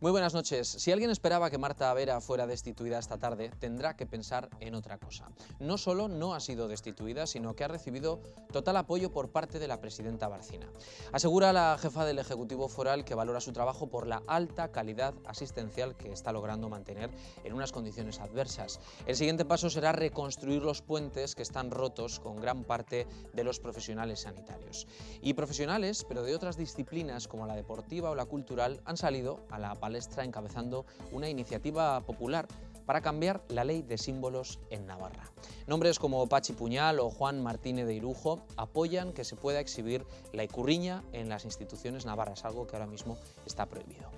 Muy buenas noches. Si alguien esperaba que Marta Vera fuera destituida esta tarde, tendrá que pensar en otra cosa. No solo no ha sido destituida, sino que ha recibido total apoyo por parte de la presidenta Barcina. Asegura la jefa del Ejecutivo Foral que valora su trabajo por la alta calidad asistencial que está logrando mantener en unas condiciones adversas. El siguiente paso será reconstruir los puentes que están rotos con gran parte de los profesionales sanitarios. Y profesionales, pero de otras disciplinas como la deportiva o la cultural, han salido a la encabezando una iniciativa popular para cambiar la ley de símbolos en Navarra. Nombres como Pachi Puñal o Juan Martínez de Irujo apoyan que se pueda exhibir la icurriña en las instituciones navarras, algo que ahora mismo está prohibido.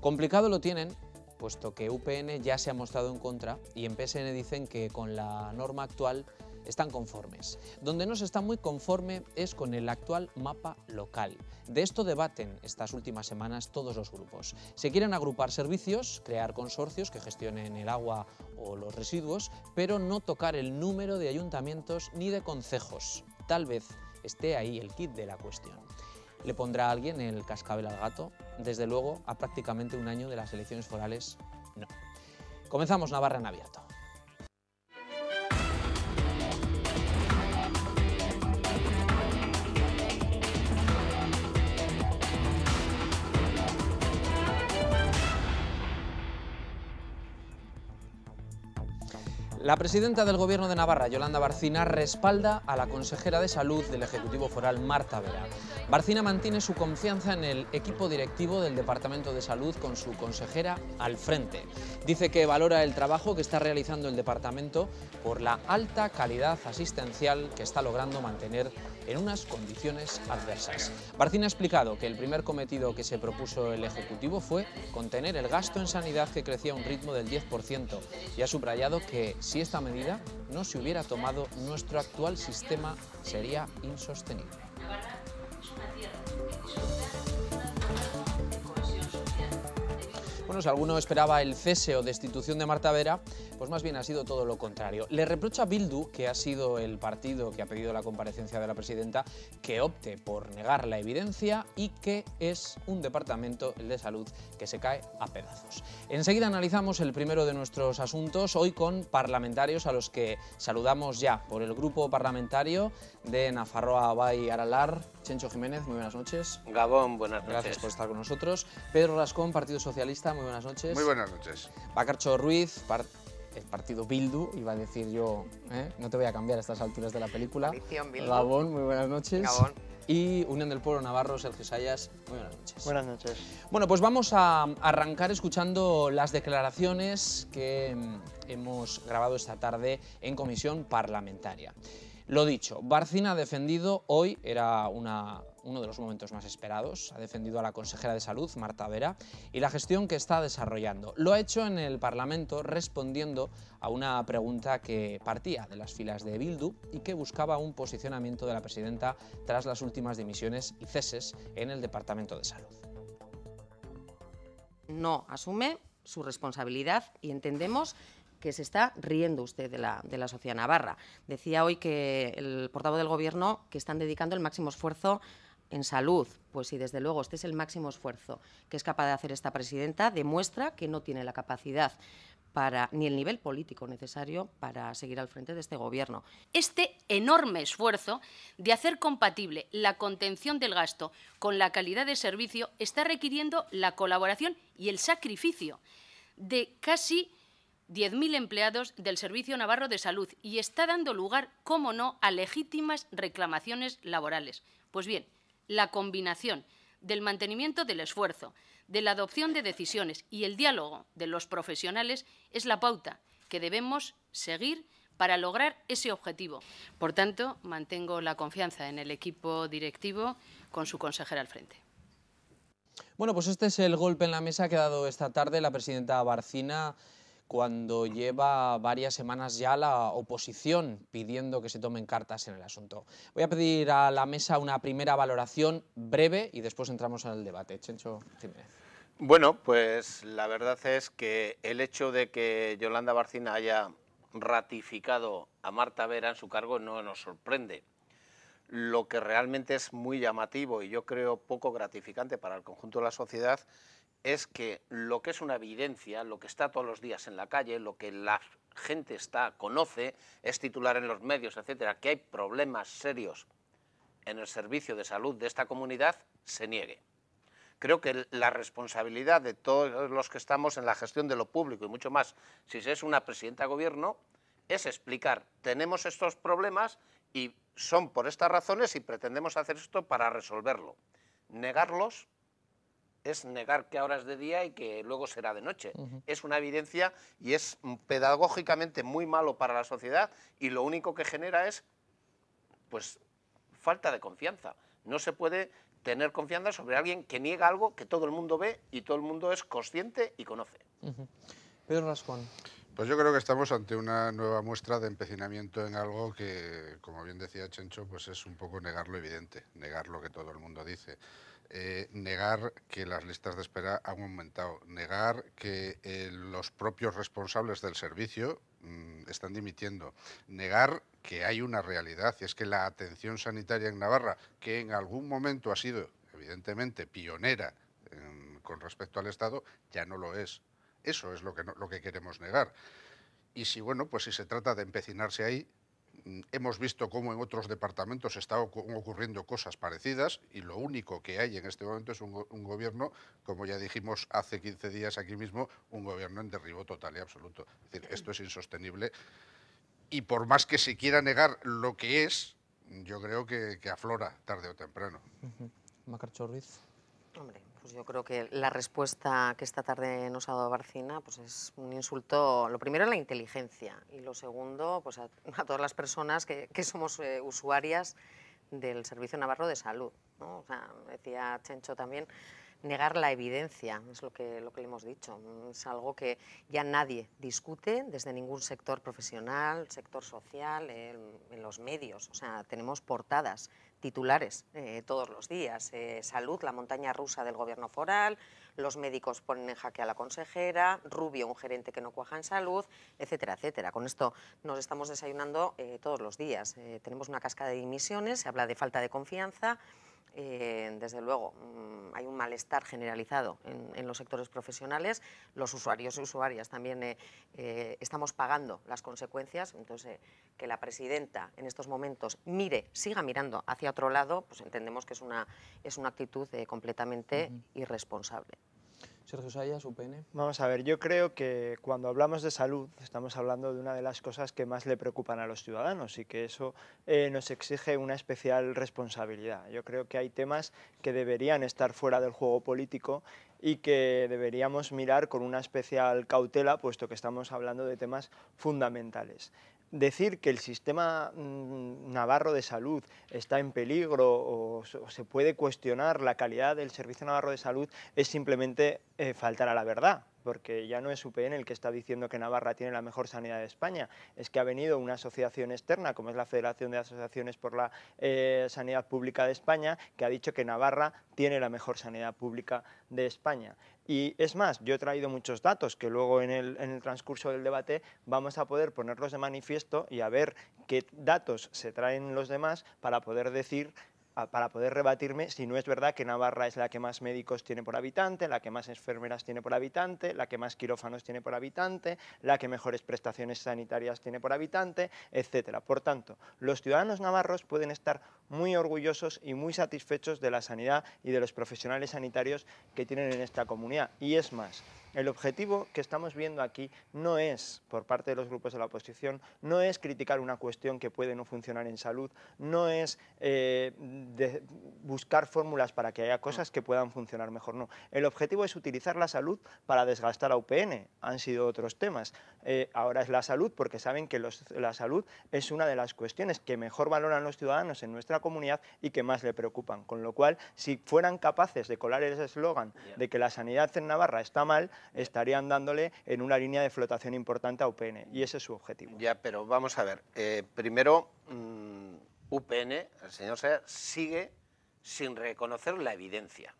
Complicado lo tienen puesto que UPN ya se ha mostrado en contra y en PSN dicen que con la norma actual están conformes. Donde no se está muy conforme es con el actual mapa local. De esto debaten estas últimas semanas todos los grupos. Se quieren agrupar servicios, crear consorcios que gestionen el agua o los residuos, pero no tocar el número de ayuntamientos ni de concejos. Tal vez esté ahí el kit de la cuestión. ¿Le pondrá alguien el cascabel al gato? Desde luego, a prácticamente un año de las elecciones forales, no. Comenzamos Navarra en abierto. La presidenta del Gobierno de Navarra, Yolanda Barcina, respalda a la consejera de Salud del Ejecutivo Foral, Marta Vera. Barcina mantiene su confianza en el equipo directivo del Departamento de Salud con su consejera al frente. Dice que valora el trabajo que está realizando el departamento por la alta calidad asistencial que está logrando mantener en unas condiciones adversas. Barcina ha explicado que el primer cometido que se propuso el Ejecutivo fue contener el gasto en sanidad que crecía a un ritmo del 10% y ha subrayado que si esta medida no se hubiera tomado, nuestro actual sistema sería insostenible. Bueno, si alguno esperaba el cese o destitución de Marta Vera, pues más bien ha sido todo lo contrario. Le reprocha a Bildu, que ha sido el partido que ha pedido la comparecencia de la presidenta, que opte por negar la evidencia y que es un departamento, el de salud, que se cae a pedazos. Enseguida analizamos el primero de nuestros asuntos, hoy con parlamentarios a los que saludamos ya por el grupo parlamentario de Nafarroa Bay Aralar, Chencho Jiménez, muy buenas noches. Gabón, buenas noches. Gracias por estar con nosotros. Pedro Rascón, Partido Socialista, muy buenas noches. Muy buenas noches. Bacarcho Ruiz, el partido Bildu, iba a decir yo, ¿eh? no te voy a cambiar a estas alturas de la película. Gabón, muy buenas noches. Gabón y Unión del Pueblo Navarro, Sergio Sayas. Muy buenas noches. Buenas noches. Bueno, pues vamos a arrancar escuchando las declaraciones que mm, hemos grabado esta tarde en comisión parlamentaria. Lo dicho, Barcina ha defendido hoy, era uno de los momentos más esperados, ha defendido a la consejera de Salud, Marta Vera, y la gestión que está desarrollando. Lo ha hecho en el Parlamento respondiendo a una pregunta que partía de las filas de Bildu y que buscaba un posicionamiento de la presidenta tras las últimas dimisiones y ceses en el Departamento de Salud. No asume su responsabilidad y entendemos que se está riendo usted de la, sociedad navarra. Decía hoy que el portavoz del Gobierno que están dedicando el máximo esfuerzo en salud, pues si desde luego este es el máximo esfuerzo que es capaz de hacer esta presidenta, demuestra que no tiene la capacidad para, ni el nivel político necesario para seguir al frente de este gobierno. Este enorme esfuerzo de hacer compatible la contención del gasto con la calidad de servicio está requiriendo la colaboración y el sacrificio de casi 10.000 empleados del Servicio Navarro de Salud y está dando lugar, como no, a legítimas reclamaciones laborales. Pues bien, la combinación del mantenimiento del esfuerzo, de la adopción de decisiones y el diálogo de los profesionales es la pauta que debemos seguir para lograr ese objetivo. Por tanto, mantengo la confianza en el equipo directivo con su consejera al frente. Bueno, pues este es el golpe en la mesa que ha dado esta tarde la presidenta Barcina cuando lleva varias semanas ya la oposición pidiendo que se tomen cartas en el asunto. Voy a pedir a la mesa una primera valoración breve y después entramos en el debate. Chencho Jiménez. Bueno, pues la verdad es que el hecho de que Yolanda Barcina haya ratificado a Marta Vera en su cargo no nos sorprende. Lo que realmente es muy llamativo y yo creo poco gratificante para el conjunto de la sociedad es que lo que es una evidencia, lo que está todos los días en la calle, lo que la gente está, conoce, es titular en los medios, etcétera, que hay problemas serios en el servicio de salud de esta comunidad, se niegue. Creo que la responsabilidad de todos los que estamos en la gestión de lo público y mucho más, si se es una presidenta de gobierno, es explicar, tenemos estos problemas y son por estas razones y pretendemos hacer esto para resolverlo. Negarlos es negar que ahora es de día y que luego será de noche. Es una evidencia y es pedagógicamente muy malo para la sociedad y lo único que genera es pues falta de confianza. No se puede tener confianza sobre alguien que niega algo que todo el mundo ve y todo el mundo es consciente y conoce. Pedro Rascón. Pues yo creo que estamos ante una nueva muestra de empecinamiento en algo que, como bien decía Chencho, pues es un poco negar lo evidente, negar lo que todo el mundo dice. Eh, negar que las listas de espera han aumentado, negar que eh, los propios responsables del servicio mm, están dimitiendo, negar que hay una realidad, y es que la atención sanitaria en Navarra, que en algún momento ha sido, evidentemente, pionera em, con respecto al Estado, ya no lo es. Eso es lo que, lo que queremos negar. Y si, bueno, pues si se trata de empecinarse ahí, hemos visto cómo en otros departamentos están ocurriendo cosas parecidas y lo único que hay en este momento es un, gobierno, como ya dijimos hace 15 días aquí mismo, un gobierno en derribo total y absoluto. Es decir, esto es insostenible y por más que se quiera negar lo que es, yo creo que, aflora tarde o temprano. Hombre, pues yo creo que la respuesta que esta tarde nos ha dado Barcina pues es un insulto, lo primero a la inteligencia y lo segundo pues a, todas las personas que, somos eh, usuarias del Servicio Navarro de Salud. ¿no? decía Chencho también, negar la evidencia, es lo que, le hemos dicho. Mm, es algo que ya nadie discute desde ningún sector profesional, sector social, en los medios. O sea, tenemos portadas titulares eh, todos los días. Eh, salud, la montaña rusa del gobierno foral, los médicos ponen en jaque a la consejera, Rubio, un gerente que no cuaja en salud, etcétera, etcétera. Con esto nos estamos desayunando eh, todos los días. tenemos una cascada de dimisiones, se habla de falta de confianza, eh, desde luego, mm, hay un malestar generalizado en, los sectores profesionales, los usuarios y usuarias también eh, eh, estamos pagando las consecuencias, entonces que la presidenta en estos momentos mire, siga mirando hacia otro lado, pues entendemos que es una, actitud completamente irresponsable. Sergio Sayas, UPN. Vamos a ver, yo creo que cuando hablamos de salud estamos hablando de una de las cosas que más le preocupan a los ciudadanos y que eso eh, nos exige una especial responsabilidad. Yo creo que hay temas que deberían estar fuera del juego político y que deberíamos mirar con una especial cautela, puesto que estamos hablando de temas fundamentales. Decir que el sistema mm, navarro de salud está en peligro o, se puede cuestionar la calidad del servicio navarro de salud es simplemente eh, faltar a la verdad porque ya no es UPN el que está diciendo que Navarra tiene la mejor sanidad de España, es que ha venido una asociación externa, como es la Federación de Asociaciones por la eh, Sanidad Pública de España, que ha dicho que Navarra tiene la mejor sanidad pública de España. Y es más, yo he traído muchos datos que luego en el, transcurso del debate vamos a poder ponerlos de manifiesto y a ver qué datos se traen los demás para poder decir para poder rebatirme si no es verdad que Navarra es la que más médicos tiene por habitante, la que más enfermeras tiene por habitante, la que más quirófanos tiene por habitante, la que mejores prestaciones sanitarias tiene por habitante, etc. Por tanto, los ciudadanos navarros pueden estar muy orgullosos y muy satisfechos de la sanidad y de los profesionales sanitarios que tienen en esta comunidad. Y es más, el objetivo que estamos viendo aquí no es, por parte de los grupos de la oposición, no es criticar una cuestión que puede no funcionar en salud, no es eh, buscar fórmulas para que haya cosas que puedan funcionar mejor, no. El objetivo es utilizar la salud para desgastar a UPN, han sido otros temas. Eh, ahora es la salud, porque saben que la salud es una de las cuestiones que mejor valoran los ciudadanos en nuestra comunidad y que más le preocupan. Con lo cual, si fueran capaces de colar ese eslogan de que la sanidad en Navarra está mal, estarían dándole en una línea de flotación importante a UPN y ese es su objetivo. Ya, pero vamos a ver, eh, primero mm, UPN, el señor Sea, sigue sin reconocer la evidencia,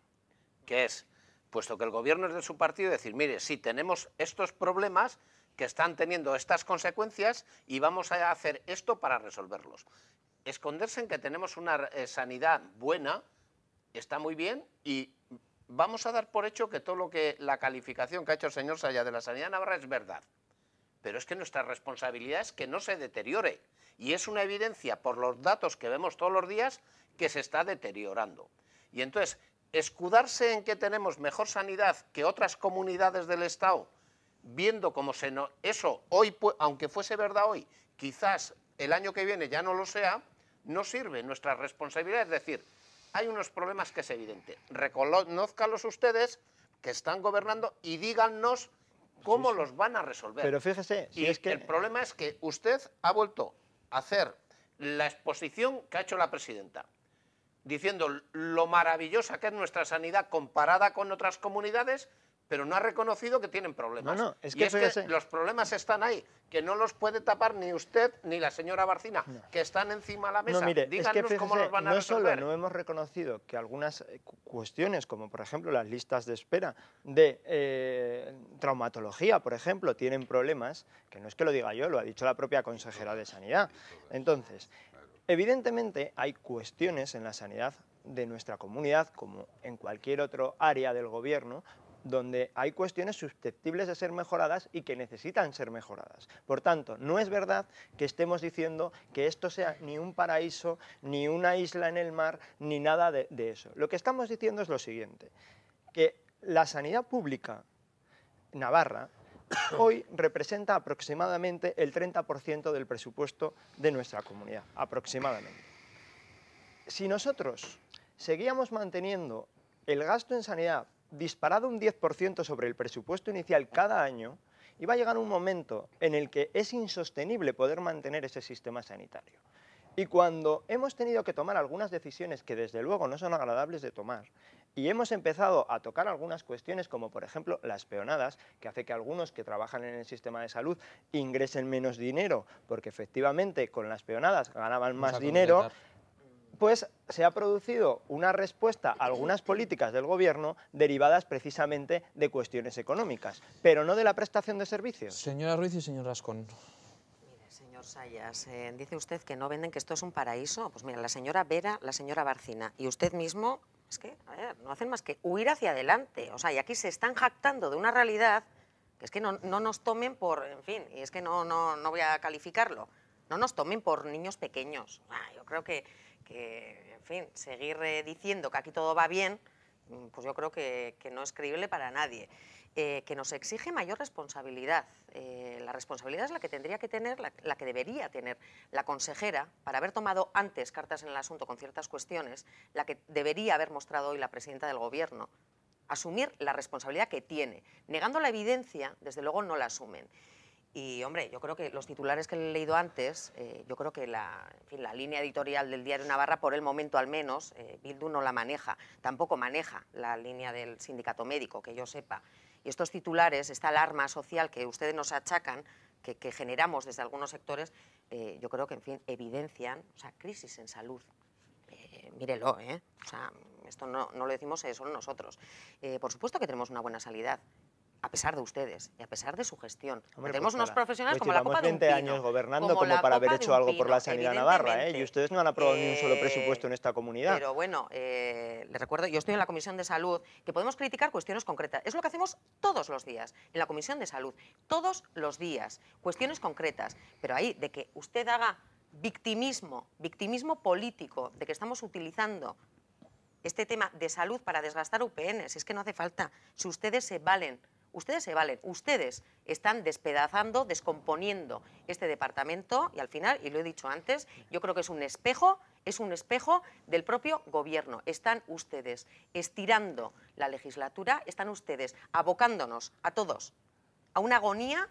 que es, puesto que el gobierno es de su partido, decir, mire, si tenemos estos problemas que están teniendo estas consecuencias y vamos a hacer esto para resolverlos. Esconderse en que tenemos una eh, sanidad buena está muy bien y vamos a dar por hecho que todo lo que la calificación que ha hecho el señor Saya de la sanidad navarra es verdad. Pero es que nuestra responsabilidad es que no se deteriore. Y es una evidencia por los datos que vemos todos los días que se está deteriorando. Y entonces, escudarse en que tenemos mejor sanidad que otras comunidades del Estado, viendo como eso hoy, aunque fuese verdad hoy, quizás el año que viene ya no lo sea, no sirve. Nuestra responsabilidad es decir, hay unos problemas que es evidente. Reconozcanlos ustedes que están gobernando y díganos cómo los van a resolver. Pero fíjese, el problema es que usted ha vuelto a hacer la exposición que ha hecho la presidenta, diciendo lo maravillosa que es nuestra sanidad comparada con otras comunidades pero no ha reconocido que tienen problemas. No, es que, y es que los problemas están ahí, que no los puede tapar ni usted ni la señora Barcina, que están encima de la mesa. No, Díganos cómo los van a no solo no hemos reconocido que algunas eh, cuestiones, como por ejemplo las listas de espera de eh, traumatología, por ejemplo, tienen problemas, que no es que lo diga yo, lo ha dicho la propia consejera de Sanidad. Entonces, evidentemente hay cuestiones en la sanidad de nuestra comunidad, como en cualquier otro área del gobierno, donde hay cuestiones susceptibles de ser mejoradas y que necesitan ser mejoradas. Por tanto, no es verdad que estemos diciendo que esto sea ni un paraíso, ni una isla en el mar, ni nada de, eso. Lo que estamos diciendo es lo siguiente, que la sanidad pública navarra hoy representa aproximadamente el 30% del presupuesto de nuestra comunidad, aproximadamente. Si nosotros seguíamos manteniendo el gasto en sanidad disparado un 10% sobre el presupuesto inicial cada año, iba a llegar un momento en el que es insostenible poder mantener ese sistema sanitario. Y cuando hemos tenido que tomar algunas decisiones que desde luego no son agradables de tomar, y hemos empezado a tocar algunas cuestiones como por ejemplo las peonadas, que hace que algunos que trabajan en el sistema de salud ingresen menos dinero, porque efectivamente con las peonadas ganaban más dinero, pues se ha producido una respuesta a algunas políticas del Gobierno derivadas precisamente de cuestiones económicas, pero no de la prestación de servicios. Señora Ruiz y señor Rascón. Mire, Señor Sayas, eh, dice usted que no venden, que esto es un paraíso. Pues mira, la señora Vera, la señora Barcina y usted mismo, es que, a ver, no hacen más que huir hacia adelante. O sea, y aquí se están jactando de una realidad que es que no, nos tomen por, en fin, y es que no, no, no voy a calificarlo no nos tomen por niños pequeños. yo creo que, en fin, seguir eh, diciendo que aquí todo va bien, mm, pues yo creo que, no es creíble para nadie. Eh, que nos exige mayor responsabilidad. Eh, la responsabilidad es la que tendría que tener, la, que debería tener la consejera, para haber tomado antes cartas en el asunto con ciertas cuestiones, la que debería haber mostrado hoy la presidenta del Gobierno. Asumir la responsabilidad que tiene. Negando la evidencia, desde luego no la asumen. Y, hombre, yo creo que los titulares que he leído antes, eh, yo creo que la, línea editorial del diario Navarra, por el momento al menos, eh, Bildu no la maneja, tampoco maneja la línea del sindicato médico, que yo sepa. Y estos titulares, esta alarma social que ustedes nos achacan, que, generamos desde algunos sectores, eh, yo creo que, en fin, evidencian crisis en salud. mírelo, ¿eh? O sea, esto no, no, lo decimos solo nosotros. por supuesto que tenemos una buena salida, a pesar de ustedes y a pesar de su gestión. Pues tenemos unos profesionales como la Copa de un años gobernando como, para haber hecho algo por la sanidad navarra, ¿eh? Y ustedes no han aprobado ni un solo eh, presupuesto en esta comunidad. Pero bueno, eh, les recuerdo, yo estoy en la Comisión de Salud, que podemos criticar cuestiones concretas. Es lo que hacemos todos los días en la Comisión de Salud, todos los días, cuestiones concretas. Pero ahí, de que usted haga victimismo, victimismo político, de que estamos utilizando este tema de salud para desgastar UPN, si es que no hace falta, si ustedes se valen ustedes se valen, ustedes están despedazando, descomponiendo este departamento y al final, y lo he dicho antes, yo creo que es un espejo, es un espejo del propio gobierno. Están ustedes estirando la legislatura, están ustedes abocándonos a todos a una agonía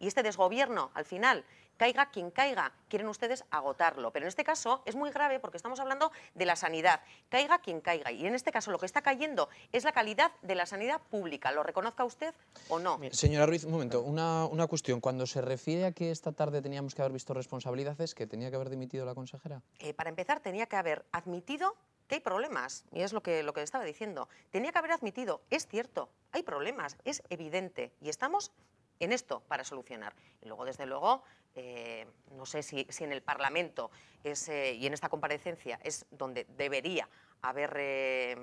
y este desgobierno al final caiga quien caiga. Quieren ustedes agotarlo. Pero en este caso es muy grave porque estamos hablando de la sanidad. Caiga quien caiga. Y en este caso lo que está cayendo es la calidad de la sanidad pública. ¿Lo reconozca usted o no? Señora Ruiz, un momento. Una, cuestión. Cuando se refiere a que esta tarde teníamos que haber visto responsabilidades, que tenía que haber dimitido la consejera. Eh, para empezar, tenía que haber admitido que hay problemas, y es lo que, lo que estaba diciendo. Tenía que haber admitido, es cierto, hay problemas, es evidente, y estamos en esto para solucionar. Y luego, desde luego, eh, no sé si, en el Parlamento eh, y en esta comparecencia es donde debería haber, eh,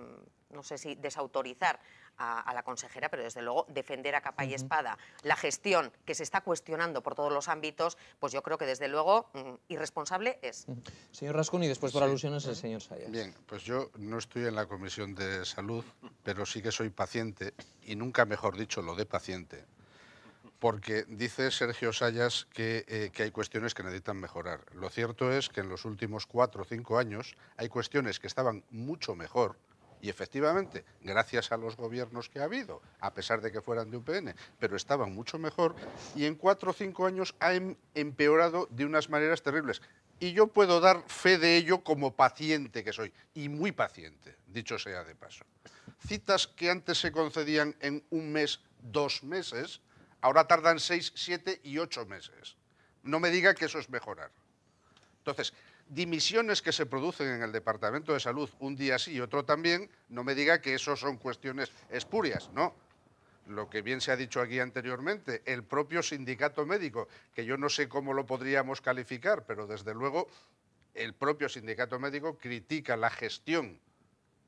no sé si desautorizar a, la consejera, pero desde luego defender a capa y espada la gestión que se está cuestionando por todos los ámbitos, pues yo creo que desde luego mm, irresponsable es. Señor Rascón y después por alusiones el señor Sayas. Bien, pues yo no estoy en la Comisión de Salud, pero sí que soy paciente y nunca mejor dicho lo de paciente porque dice Sergio Sayas eh, que, hay cuestiones que necesitan mejorar. Lo cierto es que en los últimos cuatro o cinco años hay cuestiones que estaban mucho mejor y efectivamente, gracias a los gobiernos que ha habido, a pesar de que fueran de UPN, pero estaban mucho mejor y en cuatro o cinco años ha empeorado de unas maneras terribles. Y yo puedo dar fe de ello como paciente que soy, y muy paciente, dicho sea de paso. Citas que antes se concedían en un mes, dos meses, Ahora tardan seis, siete y ocho meses. No me diga que eso es mejorar. Entonces, dimisiones que se producen en el Departamento de Salud un día sí y otro también, no me diga que eso son cuestiones espurias, no. Lo que bien se ha dicho aquí anteriormente, el propio sindicato médico, que yo no sé cómo lo podríamos calificar, pero desde luego el propio sindicato médico critica la gestión.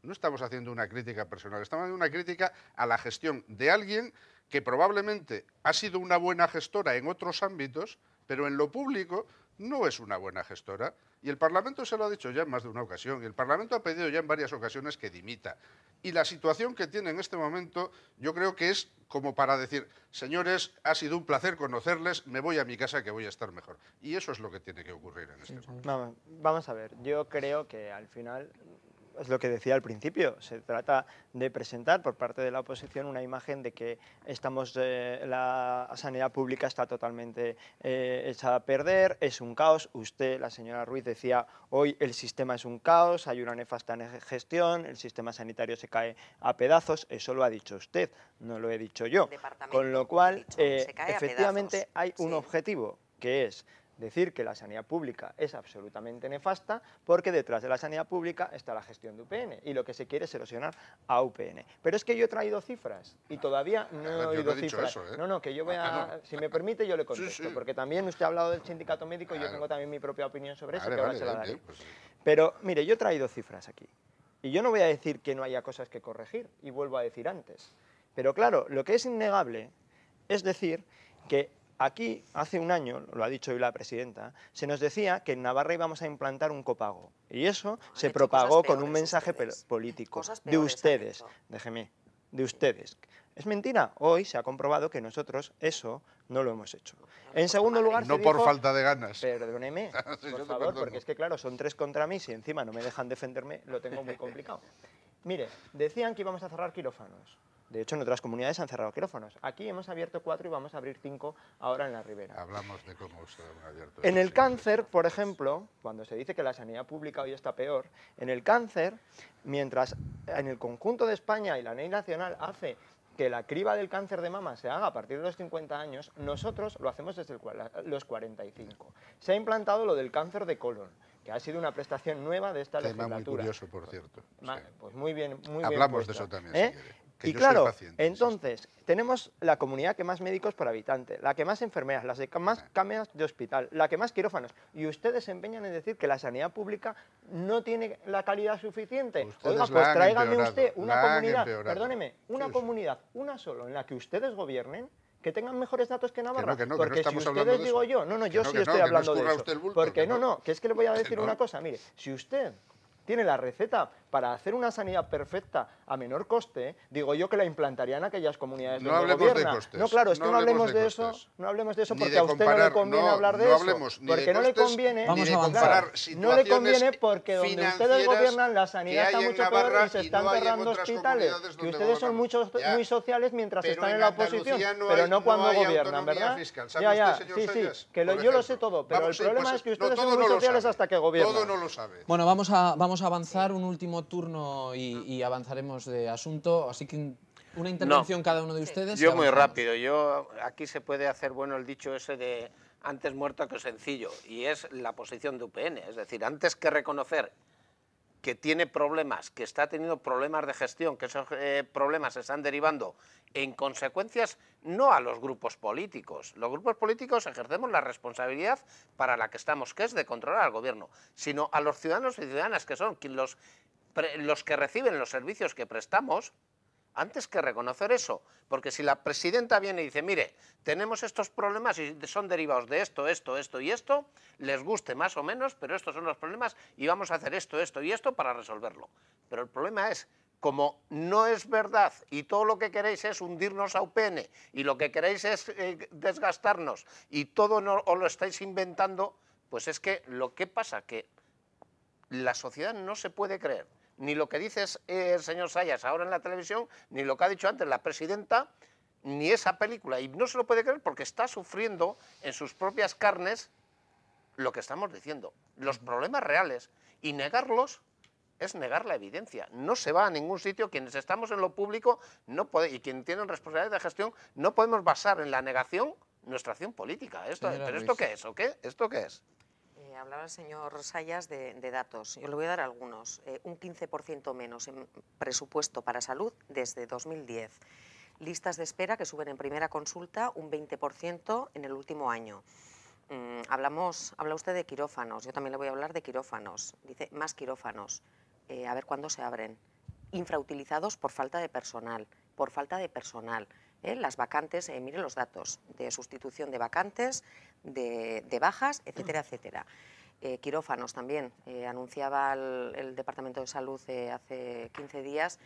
No estamos haciendo una crítica personal, estamos haciendo una crítica a la gestión de alguien que probablemente ha sido una buena gestora en otros ámbitos, pero en lo público no es una buena gestora. Y el Parlamento se lo ha dicho ya en más de una ocasión, y el Parlamento ha pedido ya en varias ocasiones que dimita. Y la situación que tiene en este momento yo creo que es como para decir, señores, ha sido un placer conocerles, me voy a mi casa que voy a estar mejor. Y eso es lo que tiene que ocurrir en este momento. Vamos a ver, yo creo que al final es lo que decía al principio, se trata de presentar por parte de la oposición una imagen de que estamos, eh, la sanidad pública está totalmente hecha eh, a perder, es un caos. Usted, la señora Ruiz, decía hoy el sistema es un caos, hay una nefasta gestión, el sistema sanitario se cae a pedazos. Eso lo ha dicho usted, no lo he dicho yo. Con lo cual, eh, efectivamente hay un objetivo, que es decir que la sanidad pública es absolutamente nefasta porque detrás de la sanidad pública está la gestión de UPN y lo que se quiere es erosionar a UPN. Pero es que yo he traído cifras y todavía no he oído cifras. ¿eh? No, no, que yo voy ah, a, ah, si me permite yo le contesto, porque también usted ha hablado del sindicato médico y yo tengo también mi propia opinión sobre eso, que ahora se la daré. Pues Pero mire, yo he traído cifras aquí y yo no voy a decir que no haya cosas que corregir y vuelvo a decir antes. Pero claro, lo que es innegable es decir que Aquí, hace un año, lo ha dicho hoy la presidenta, se nos decía que en Navarra íbamos a implantar un copago. Y eso se propagó con un mensaje político de ustedes. Déjeme, de ustedes. ¿Es mentira? Hoy se ha comprobado que nosotros eso no lo hemos hecho. En segundo lugar... No por falta de ganas. Perdóneme, por favor, porque es que claro, son tres contra mí, si encima no me dejan defenderme, lo tengo muy complicado. Mire, decían que íbamos a cerrar quirófanos. De hecho, en otras comunidades han cerrado quirófanos. Aquí hemos abierto cuatro y vamos a abrir cinco ahora en la Ribera. Hablamos de cómo se han abierto. En el cáncer, por ejemplo, cuando se dice que la sanidad pública hoy está peor, en el cáncer, mientras en el conjunto de España y la ley nacional hace que la criba del cáncer de mama se haga a partir de los 50 años, nosotros lo hacemos desde los 45. Se ha implantado lo del cáncer de colon, que ha sido una prestación nueva de esta Tema legislatura. muy curioso, por cierto. Pues, pues muy bien, muy Hablamos de eso también, ¿eh? y claro, entonces, tenemos la comunidad que más médicos por habitante, la que más enfermeras, las que más cámaras de hospital, la que más quirófanos. Y ustedes se empeñan en decir que la sanidad pública no tiene la calidad suficiente. Oiga, pues tráigame usted una comunidad, perdóneme, una comunidad, una solo, en la que ustedes gobiernen, que tengan mejores datos que Navarra. porque si ustedes digo yo, no, no, yo sí estoy hablando de eso. porque no, no, que es que le voy a decir una cosa, mire, si usted tiene la receta para hacer una sanidad perfecta a menor coste, digo yo que la implantarían en aquellas comunidades no donde hablemos de costes. No, claro, es que no hablemos de, eso, no hablemos de eso porque a usted no le conviene hablar de eso. porque no le conviene, vamos a No le conviene porque donde ustedes gobiernan la sanidad está mucho peor y se están cerrando hospitales. Y ustedes son muy sociales mientras están en, la oposición, pero no cuando gobiernan, ¿verdad? Ya, ya, sí, sí, que yo lo sé todo, pero el problema pues es que ustedes son muy sociales hasta que gobiernan. Todo no lo sabe. Bueno, vamos a avanzar un último turno ah. y, avanzaremos de asunto, así que una intervención cada uno de ustedes. Yo muy rápido, yo aquí se puede hacer bueno el dicho ese de antes muerto que sencillo, y es la posición de UPN, es decir, antes que reconocer que tiene problemas, que está teniendo problemas de gestión, que esos eh, problemas se están derivando en consecuencias no a los grupos políticos. Los grupos políticos ejercemos la responsabilidad para la que estamos, que es de controlar al gobierno, sino a los ciudadanos y ciudadanas que son quien los los que reciben los servicios que prestamos, antes que reconocer eso, porque si la presidenta viene y dice, mire, tenemos estos problemas y son derivados de esto, esto, esto y esto, les guste más o menos, pero estos son los problemas y vamos a hacer esto, esto y esto para resolverlo. Pero el problema es, como no es verdad y todo lo que queréis es hundirnos a UPN y lo que queréis es eh, desgastarnos y todo lo estáis inventando, pues es que lo que pasa que la sociedad no se puede creer ni lo que dice el eh, señor Sayas ahora en la televisión, ni lo que ha dicho antes la presidenta, ni esa película. Y no se lo puede creer porque está sufriendo en sus propias carnes lo que estamos diciendo, los problemas reales. Y negarlos es negar la evidencia. No se va a ningún sitio. Quienes estamos en lo público no puede, y quienes tienen responsabilidad de gestión no podemos basar en la negación nuestra acción política. Esto, ¿Pero esto qué es? ¿O qué? ¿Esto qué es? hablaba el señor Sayas de, datos. Yo le voy a dar algunos. Eh, un 15% menos en presupuesto para salud desde 2010. Listas de espera que suben en primera consulta un 20% en el último año. Mm, hablamos, habla usted de quirófanos. Yo también le voy a hablar de quirófanos. Dice más quirófanos. Eh, a ver cuándo se abren. Infrautilizados por falta de personal. Por falta de personal. ¿eh? las vacantes, eh, miren los datos de sustitución de vacantes, de, bajas, etcétera, etcétera. Eh, quirófanos también, anunciaba el, el, Departamento de Salud hace 15 días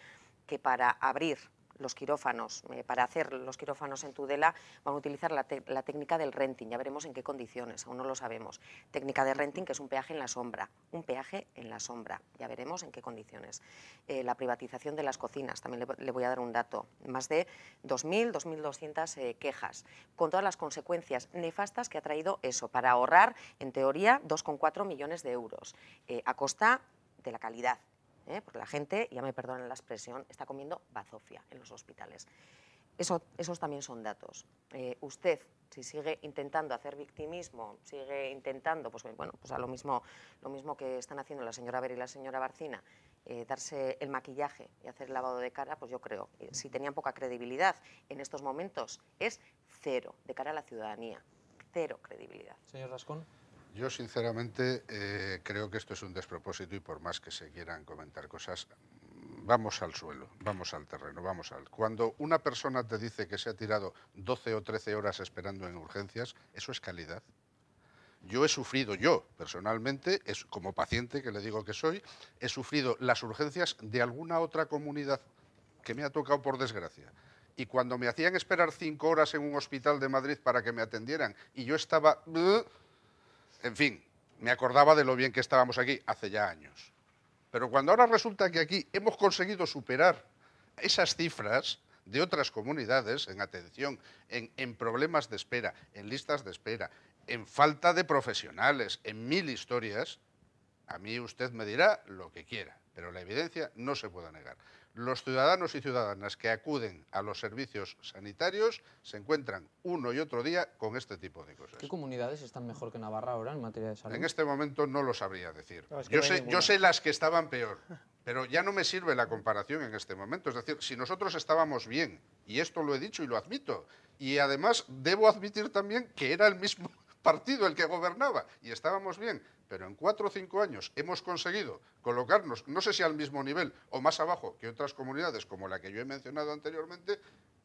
que para abrir los quirófanos. Eh, para hacer los quirófanos en Tudela van a utilizar la, técnica del renting, ya veremos en qué condiciones, aún no lo sabemos. Técnica de renting que es un peaje en la sombra, un peaje en la sombra, ya veremos en qué condiciones. Eh, la privatización de las cocinas, también le, voy a dar un dato, más de 2.000, 2.200 eh, quejas, con todas las consecuencias nefastas que ha traído eso, para ahorrar, en teoría, 2,4 millones de euros, a costa de la calidad ¿eh? porque la gente, ya me perdonen la expresión, está comiendo bazofia en los hospitales. Eso, esos también son datos. Eh, usted, si sigue intentando hacer victimismo, sigue intentando, pues bueno, pues a lo mismo, lo mismo que están haciendo la señora Ver y la señora Barcina, eh, darse el maquillaje y hacer el lavado de cara, pues yo creo, si tenían poca credibilidad en estos momentos, es cero de cara a la ciudadanía, cero credibilidad. Señor Rascón. Yo sinceramente eh, creo que esto es un despropósito y por más que se quieran comentar cosas, vamos al suelo, vamos al terreno, vamos al... Cuando una persona te dice que se ha tirado 12 o 13 horas esperando en urgencias, eso es calidad. Yo he sufrido, yo personalmente, como paciente que le digo que soy, he sufrido las urgencias de alguna otra comunidad que me ha tocado por desgracia. Y cuando me hacían esperar cinco horas en un hospital de Madrid para que me atendieran y yo estaba en fin, me acordaba de lo bien que estábamos aquí hace ya años. Pero cuando ahora resulta que aquí hemos conseguido superar esas cifras de otras comunidades en atención, en, problemas de espera, en listas de espera, en falta de profesionales, en mil historias, a mí usted me dirá lo que quiera, pero la evidencia no se puede negar. Los ciudadanos y ciudadanas que acuden a los servicios sanitarios se encuentran uno y otro día con este tipo de cosas. ¿Qué comunidades están mejor que Navarra ahora en materia de salud? En este momento no lo sabría decir. yo sé las que estaban peor, pero ya no me sirve la comparación en este momento. Es decir, si nosotros estábamos bien, y esto lo he dicho y lo admito, y además debo admitir también que era el mismo partido el que gobernaba y estábamos bien, pero en cuatro o cinco años hemos conseguido colocarnos, no sé si al mismo nivel o más abajo que otras comunidades como la que yo he mencionado anteriormente,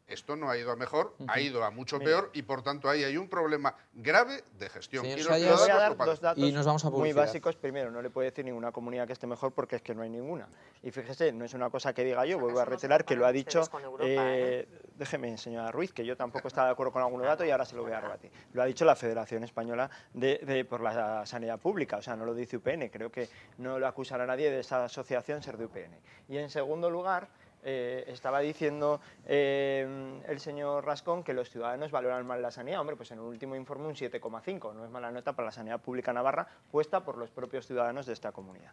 esto no ha ido a mejor, ha ido a mucho peor y por tanto ahí hay un problema grave de gestión. y, nos a dar dos datos vamos muy básicos. Primero, no le puede decir ninguna comunidad que esté mejor porque es que no hay ninguna. Y fíjese, no es una cosa que diga yo, vuelvo a reiterar que lo ha dicho, eh, ¿eh? Déjeme enseñar a déjeme, señora Ruiz, que yo tampoco estaba de acuerdo con algunos datos y ahora se lo voy a rebatir. Lo ha dicho la Federación Española de, por la Sanidad Pública, o sea, no lo dice UPN, creo que no lo acusará nadie de esa asociación ser de UPN. Y en segundo lugar, eh, estaba diciendo eh, el señor Rascón que los ciudadanos valoran mal la sanidad. Hombre, pues en el último informe un 7,5, no es mala nota para la sanidad pública navarra puesta por los propios ciudadanos de esta comunidad.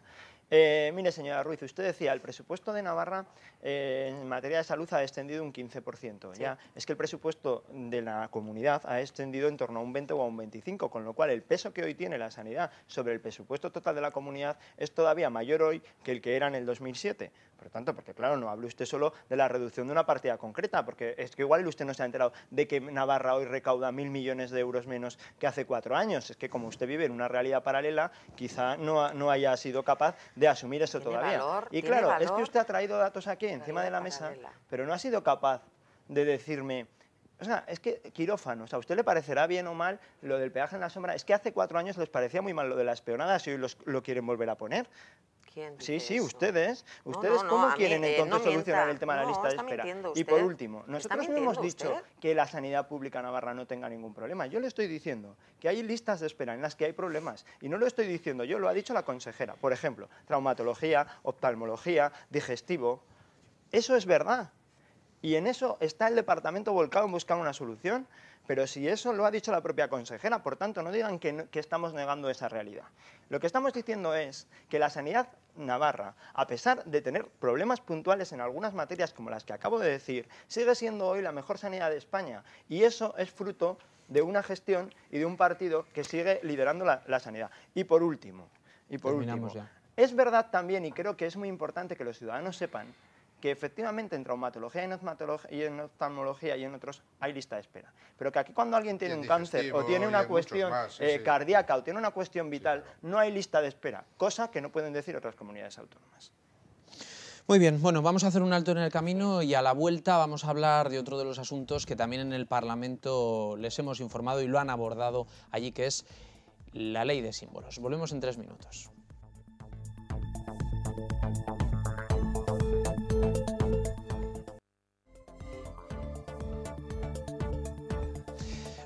Eh, mire, señora Ruiz, usted decía, el presupuesto de Navarra en materia de salud ha extendido un 15%. Ya, es que el presupuesto de la comunidad ha extendido en torno a un 20 o a un 25, con lo cual el peso que hoy tiene la sanidad sobre el presupuesto total de la comunidad es todavía mayor hoy que el que era en el 2007. Por lo tanto, porque claro, no hable usted solo de la reducción de una partida concreta, porque es que igual usted no se ha enterado de que Navarra hoy recauda mil millones de euros menos que hace cuatro años. Es que como usted vive en una realidad paralela, quizá no, no haya sido capaz de asumir eso todavía. y claro, es que usted ha traído datos aquí encima de la mesa, pero no ha sido capaz de decirme... O sea, es que quirófanos, a usted le parecerá bien o mal lo del peaje en la sombra. Es que hace cuatro años les parecía muy mal lo de las peonadas y hoy lo quieren volver a poner. Sí, sí, ustedes. ¿Ustedes cómo quieren eh, entonces solucionar el tema de la lista de espera? Y por último, nosotros no hemos dicho que la sanidad pública navarra no tenga ningún problema. Yo le estoy diciendo que hay listas de espera en las que hay problemas. Y no lo estoy diciendo yo, lo ha dicho la consejera. Por ejemplo, traumatología, oftalmología, digestivo. Eso es verdad. Y en eso está el departamento volcado en buscar una solución. Pero si eso lo ha dicho la propia consejera, por tanto, no digan que, estamos negando esa realidad. Lo que estamos diciendo es que la sanidad Navarra, a pesar de tener problemas puntuales en algunas materias como las que acabo de decir, sigue siendo hoy la mejor sanidad de España y eso es fruto de una gestión y de un partido que sigue liderando la, sanidad. Y por último, y por último es verdad también, y creo que es muy importante que los ciudadanos sepan, que efectivamente en traumatología y en, oftalmología y en otros hay lista de espera. Pero que aquí cuando alguien tiene un cáncer o tiene una cuestión eh, cardíaca o tiene una cuestión vital, no hay lista de espera, cosa que no pueden decir otras comunidades autónomas. Muy bien, bueno, vamos a hacer un alto en el camino y a la vuelta vamos a hablar de otro de los asuntos que también en el Parlamento les hemos informado y lo han abordado allí, que es la ley de símbolos. Volvemos en tres minutos.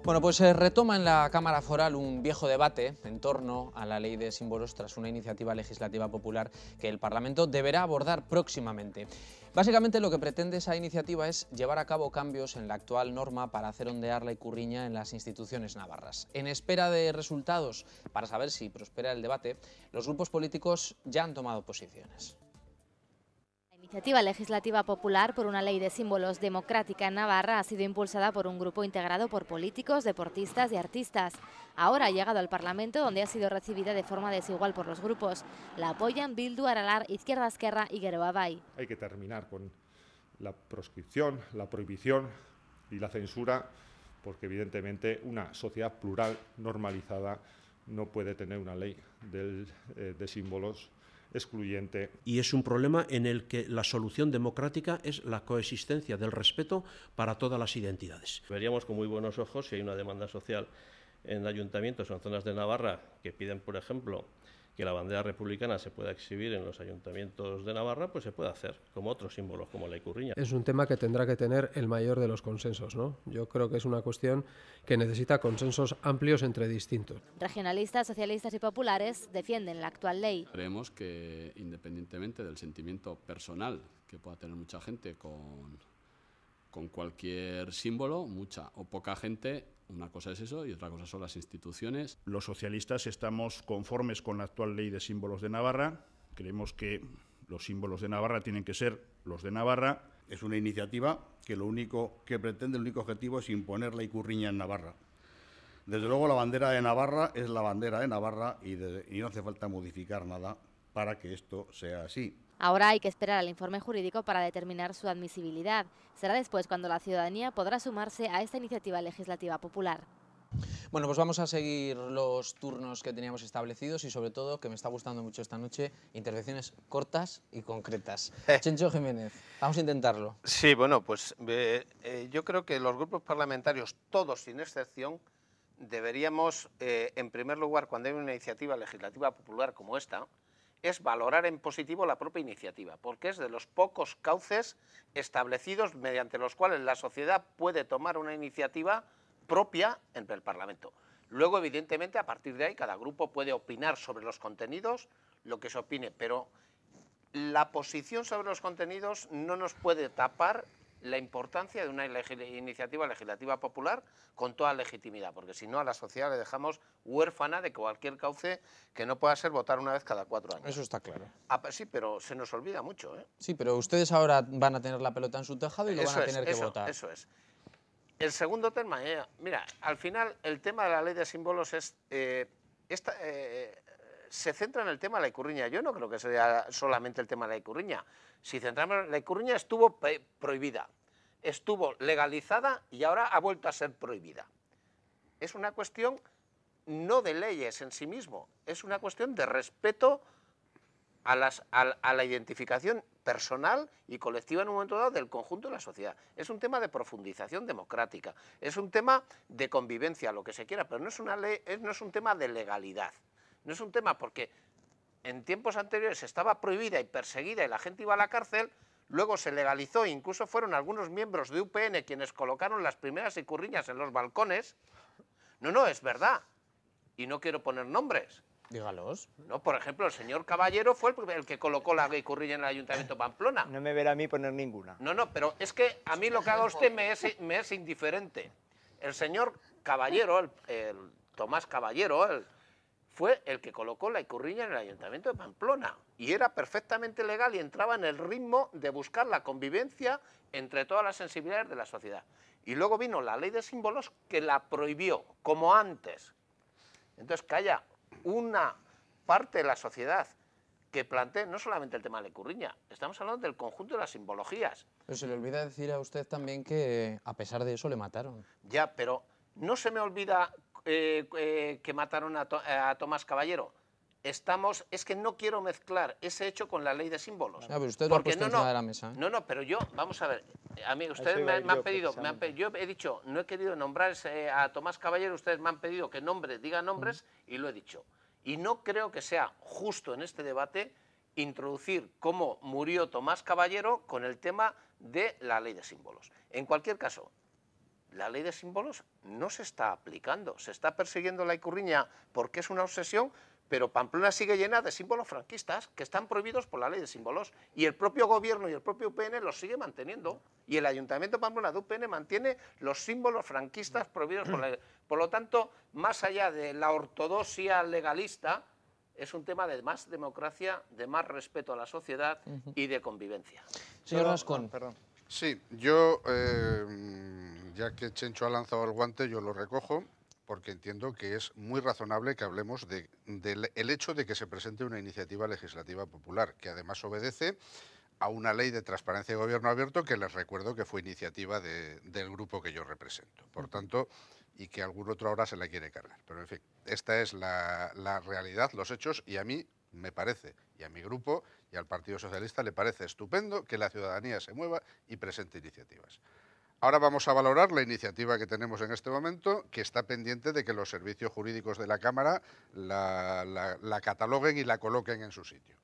Bueno, pues se eh, retoma en la Cámara Foral un viejo debate en torno a la ley de símbolos tras una iniciativa legislativa popular que el Parlamento deberá abordar próximamente. Básicamente lo que pretende esa iniciativa es llevar a cabo cambios en la actual norma para hacer ondear la curriña en las instituciones navarras. En espera de resultados para saber si prospera el debate, los grupos políticos ya han tomado posiciones iniciativa legislativa popular por una ley de símbolos democrática en Navarra ha sido impulsada por un grupo integrado por políticos, deportistas y artistas. Ahora ha llegado al Parlamento, donde ha sido recibida de forma desigual por los grupos. La apoyan Bildu, Aralar, Izquierda Esquerra y Geroa Hay que terminar con la proscripción, la prohibición y la censura, porque evidentemente una sociedad plural normalizada no puede tener una ley eh, de símbolos excluyente. Y es un problema en el que la solución democrática es la coexistencia del respeto para todas las identidades. Veríamos con muy buenos ojos si hay una demanda social en ayuntamientos o en zonas de Navarra que piden, por ejemplo, que la bandera republicana se pueda exhibir en los ayuntamientos de Navarra, pues se puede hacer, como otros símbolos, como la icurriña. Es un tema que tendrá que tener el mayor de los consensos, ¿no? Yo creo que es una cuestión que necesita consensos amplios entre distintos. Regionalistas, socialistas y populares defienden la actual ley. Creemos que, independientemente del sentimiento personal que pueda tener mucha gente con con cualquier símbolo, mucha o poca gente. Una cosa es eso y otra cosa son las instituciones. Los socialistas estamos conformes con la actual ley de símbolos de Navarra. Creemos que los símbolos de Navarra tienen que ser los de Navarra. Es una iniciativa que lo único que pretende, el único objetivo es imponer la icurriña en Navarra. Desde luego la bandera de Navarra es la bandera de Navarra y, y no hace falta modificar nada para que esto sea así. Ahora hay que esperar al informe jurídico para determinar su admisibilidad. Será después cuando la ciudadanía podrá sumarse a esta iniciativa legislativa popular. Bueno, pues vamos a seguir los turnos que teníamos establecidos y sobre todo, que me está gustando mucho esta noche, intervenciones cortas y concretas. Eh. Chencho Jiménez, vamos a intentarlo. Sí, bueno, pues eh, yo creo que los grupos parlamentarios, todos sin excepción, deberíamos, eh, en primer lugar, cuando hay una iniciativa legislativa popular como esta, es valorar en positivo la propia iniciativa, porque es de los pocos cauces establecidos mediante los cuales la sociedad puede tomar una iniciativa propia en el Parlamento. Luego, evidentemente, a partir de ahí, cada grupo puede opinar sobre los contenidos, lo que se opine, pero la posición sobre los contenidos no nos puede tapar la importancia de una iniciativa legislativa popular con toda legitimidad, porque si no a la sociedad le dejamos huérfana de cualquier cauce que no pueda ser votar una vez cada cuatro años. Eso está claro. Ah, pues sí, pero se nos olvida mucho. ¿eh? Sí, pero ustedes ahora van a tener la pelota en su tejado y lo van a tener que votar. Eso es. El segundo tema, eh, mira, al final el tema de la ley de símbolos es... Eh, se centra en el tema de la Icurriña. Yo no creo que sea solamente el tema de la Icurriña. Si centramos, la Icurriña estuvo prohibida, estuvo legalizada y ahora ha vuelto a ser prohibida. Es una cuestión no de leyes en sí mismo, es una cuestión de respeto a, a, la identificación personal y colectiva en un momento dado del conjunto de la sociedad. Es un tema de profundización democrática, es un tema de convivencia, lo que se quiera, pero no es, una ley, no es un tema de legalidad. No es un tema porque en tiempos anteriores estaba prohibida y perseguida y la gente iba a la cárcel, luego se legalizó e incluso fueron algunos miembros de UPN quienes colocaron las primeras icurriñas en los balcones. No, no, es verdad. Y no quiero poner nombres. Dígalos. No, por ejemplo, el señor Caballero fue el, que colocó la icurriña en el Ayuntamiento de Pamplona. No me verá a mí poner ninguna. No, no, pero es que a mí lo que haga usted me es, me es indiferente. El señor Caballero, el, el Tomás Caballero, el fue el que colocó la icurriña en el Ayuntamiento de Pamplona. Y era perfectamente legal y entraba en el ritmo de buscar la convivencia entre todas las sensibilidades de la sociedad. Y luego vino la ley de símbolos que la prohibió, como antes. Entonces, que haya una parte de la sociedad que plantee no solamente el tema de la icurriña, estamos hablando del conjunto de las simbologías. Pero se le olvida decir a usted también que a pesar de eso le mataron. Ya, pero no se me olvida eh, eh, que mataron a, Tomás Caballero. Estamos, es que no quiero mezclar ese hecho con la ley de símbolos. usted porque lo ha no, de la mesa. ¿eh? No, no, pero yo, vamos a ver, a mí ustedes me, han pedido, yo he dicho, no he querido nombrar a Tomás Caballero, ustedes me han pedido que nombre, diga nombres y lo he dicho. Y no creo que sea justo en este debate introducir cómo murió Tomás Caballero con el tema de la ley de símbolos. En cualquier caso, la ley de símbolos no se está aplicando. Se está persiguiendo la Icurriña porque es una obsesión, pero Pamplona sigue llena de símbolos franquistas que están prohibidos por la ley de símbolos. Y el propio gobierno y el propio UPN los sigue manteniendo. Y el Ayuntamiento de Pamplona de UPN mantiene los símbolos franquistas prohibidos por la ley. Por lo tanto, más allá de la ortodoxia legalista, es un tema de más democracia, de más respeto a la sociedad y de convivencia. Señor Rascón. Ah, perdón. Sí, yo... Eh, ya que Chencho ha lanzado el guante, yo lo recojo porque entiendo que es muy razonable que hablemos del hecho de que se presente una iniciativa legislativa popular, que además obedece a una ley de transparencia y gobierno abierto que les recuerdo que fue iniciativa del grupo que yo represento. Por tanto, y que algún otro ahora se la quiere cargar. Pero en fin, esta es la realidad, los hechos, y a mí me parece, y a mi grupo y al Partido Socialista le parece estupendo que la ciudadanía se mueva y presente iniciativas. Ahora vamos a valorar la iniciativa que tenemos en este momento, que está pendiente de que los servicios jurídicos de la Cámara la, cataloguen y la coloquen en su sitio.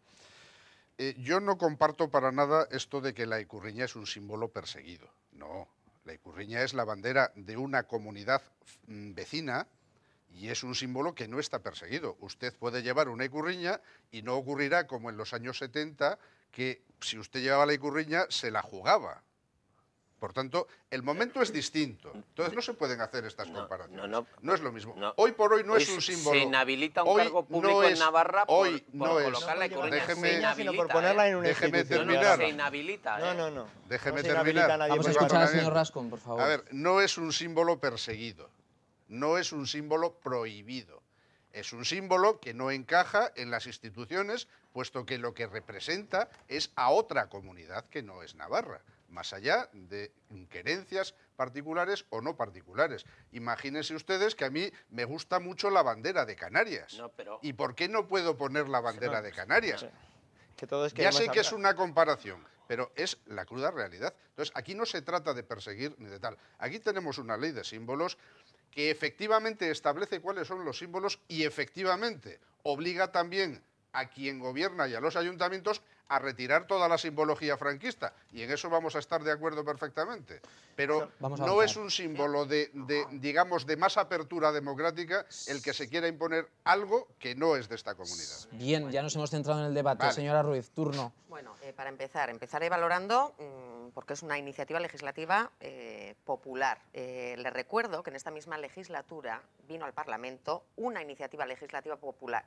Eh, yo no comparto para nada esto de que la icurriña es un símbolo perseguido. No, la icurriña es la bandera de una comunidad mm, vecina y es un símbolo que no está perseguido. Usted puede llevar una icurriña y no ocurrirá como en los años 70 que si usted llevaba la icurriña se la jugaba por tanto, el momento es distinto. Entonces no se pueden hacer estas comparaciones. No, es lo mismo. Hoy por hoy no es un símbolo. Se inhabilita un hoy cargo público en Navarra por, hoy por no colocar la economía. por ¿eh? ponerla en déjeme terminar. se inhabilita. ¿eh? No, no, no. Déjeme terminar. Vamos a escuchar al señor Rascon, por favor. A ver, no es un símbolo perseguido. No es un símbolo prohibido. Es un símbolo que no encaja en las instituciones, puesto que lo que representa es a otra comunidad que no es Navarra más allá de querencias particulares o no particulares. Imagínense ustedes que a mí me gusta mucho la bandera de Canarias. ¿Y por qué no puedo poner la bandera de Canarias? ya sé que es una comparación, pero es la cruda realidad. Entonces, aquí no se trata de perseguir ni de tal. Aquí tenemos una ley de símbolos que efectivamente establece cuáles son los símbolos y efectivamente obliga también a quien gobierna y a los ayuntamientos a retirar toda la simbología franquista. Y en eso vamos a estar de acuerdo perfectamente. Pero no es un símbolo de, digamos, de más apertura democrática el que se quiera imponer algo que no es de esta comunidad. Bien, ya nos hemos centrado en el debate. Señora Ruiz, turno. Bueno, eh, para empezar, empezaré valorando, mm, porque es una iniciativa legislativa eh, popular. Eh, le recuerdo que en esta misma legislatura vino al Parlamento una iniciativa legislativa popular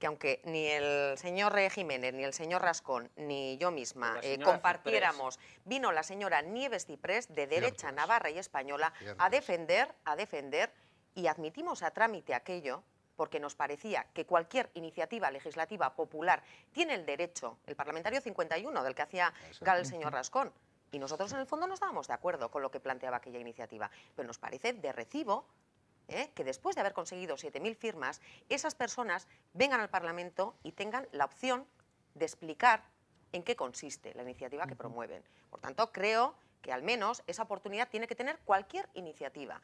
que aunque ni el señor Jiménez, ni el señor Rascón, ni yo misma eh, compartiéramos, vino la señora Nieves Ciprés, de derecha navarra y española, a defender, a defender, y admitimos a trámite aquello, porque nos parecía que cualquier iniciativa legislativa popular tiene el derecho, el parlamentario 51 del que hacía gal el señor Rascón, y nosotros en el fondo no estábamos de acuerdo con lo que planteaba aquella iniciativa, pero nos parece de recibo ¿eh? que después de haber conseguido 7.000 firmas, esas personas vengan al Parlamento y tengan la opción de explicar en qué consiste la iniciativa que promueven. Por tanto, creo que al menos esa oportunidad tiene que tener cualquier iniciativa.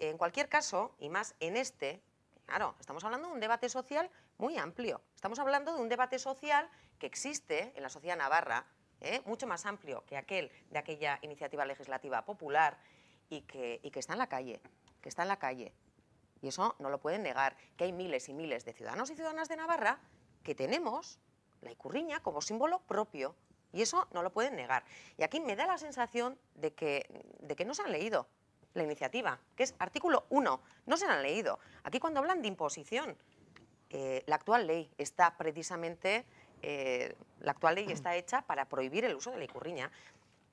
En cualquier caso, y más en este, claro, estamos hablando de un debate social muy amplio. Estamos hablando de un debate social que existe en la sociedad navarra, ¿eh? mucho más amplio que aquel de aquella iniciativa legislativa popular y y que está en la calle, que está en la calle y eso no lo pueden negar, que hay miles y miles de ciudadanos y ciudadanas de Navarra que tenemos la icurriña como símbolo propio y eso no lo pueden negar. Y aquí me da la sensación de que, no se han leído la iniciativa, que es artículo 1, no se la han leído. Aquí cuando hablan de imposición, eh, la actual ley está precisamente, eh, la actual ley está hecha para prohibir el uso de la icurriña.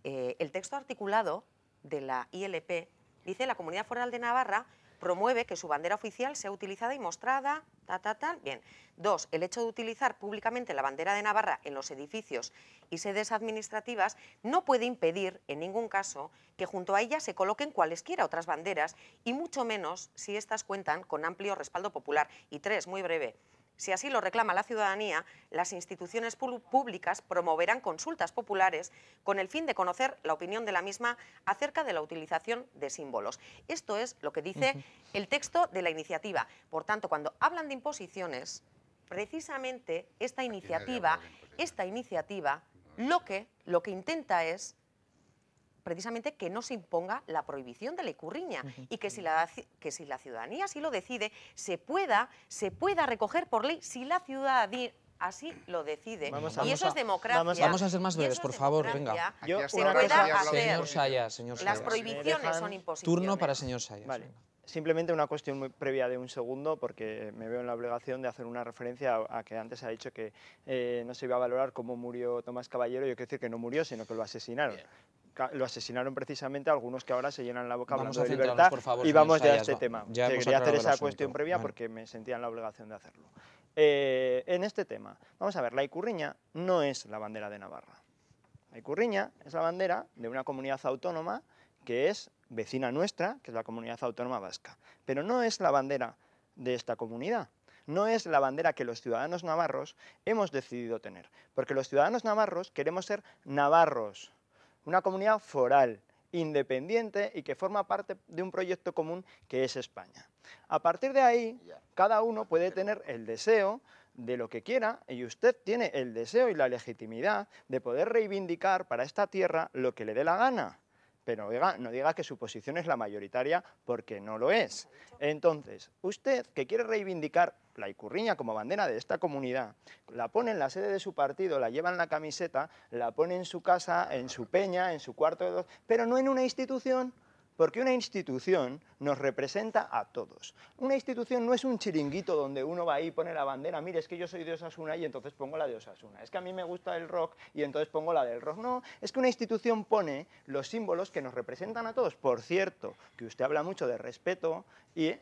Eh, el texto articulado de la ILP dice la Comunidad Foral de Navarra promueve que su bandera oficial sea utilizada y mostrada, ta, ta, ta. Bien. Dos, el hecho de utilizar públicamente la bandera de Navarra en los edificios y sedes administrativas no puede impedir, en ningún caso, que junto a ella se coloquen cualesquiera otras banderas y mucho menos si éstas cuentan con amplio respaldo popular. Y tres, muy breve, si así lo reclama la ciudadanía, las instituciones públicas promoverán consultas populares con el fin de conocer la opinión de la misma acerca de la utilización de símbolos. Esto es lo que dice el texto de la iniciativa. Por tanto, cuando hablan de imposiciones, precisamente esta iniciativa, esta iniciativa lo que, lo que intenta es precisamente que no se imponga la prohibición de la icurriña y que si la, que si la ciudadanía así lo decide, se pueda, se pueda recoger por ley si la ciudadanía así lo decide. y eso es democracia. Vamos a, ser más breves, por favor, venga. señor Las prohibiciones son imposibles. Turno para señor Sayas. Simplemente una cuestión muy previa de un segundo, porque me veo en la obligación de hacer una referencia a, que antes ha dicho que eh, no se iba a valorar cómo murió Tomás Caballero. Yo quiero decir que no murió, sino que lo asesinaron lo asesinaron precisamente algunos que ahora se llenan la boca vamos a de libertad y vamos de a este tema. quería hacer esa cuestión previa porque me sentía en la obligación de hacerlo. Eh, en este tema, vamos a ver, la Icurriña no es la bandera de Navarra. La Icurriña es la bandera de una comunidad autónoma que es vecina nuestra, que es la comunidad autónoma vasca. Pero no es la bandera de esta comunidad no es la bandera que los ciudadanos navarros hemos decidido tener, porque los ciudadanos navarros queremos ser navarros, una comunidad foral, independiente y que forma parte de un proyecto común que es España. A partir de ahí, cada uno puede tener el deseo de lo que quiera y usted tiene el deseo y la legitimidad de poder reivindicar para esta tierra lo que le dé la gana. Pero no diga que su posición es la mayoritaria porque no lo es. Entonces, usted que quiere reivindicar la Icurriña como bandera de esta comunidad, la pone en la sede de su partido, la lleva en la camiseta, la pone en su casa, en su peña, en su cuarto, de dos, pero no en una institución porque una institución nos representa a todos. Una institución no es un chiringuito donde uno va ahí y pone la bandera, mire, es que yo soy de Osasuna y entonces pongo la de Osasuna. Es que a mí me gusta el rock y entonces pongo la del rock. No, es que una institución pone los símbolos que nos representan a todos. Por cierto, que usted habla mucho de respeto, y,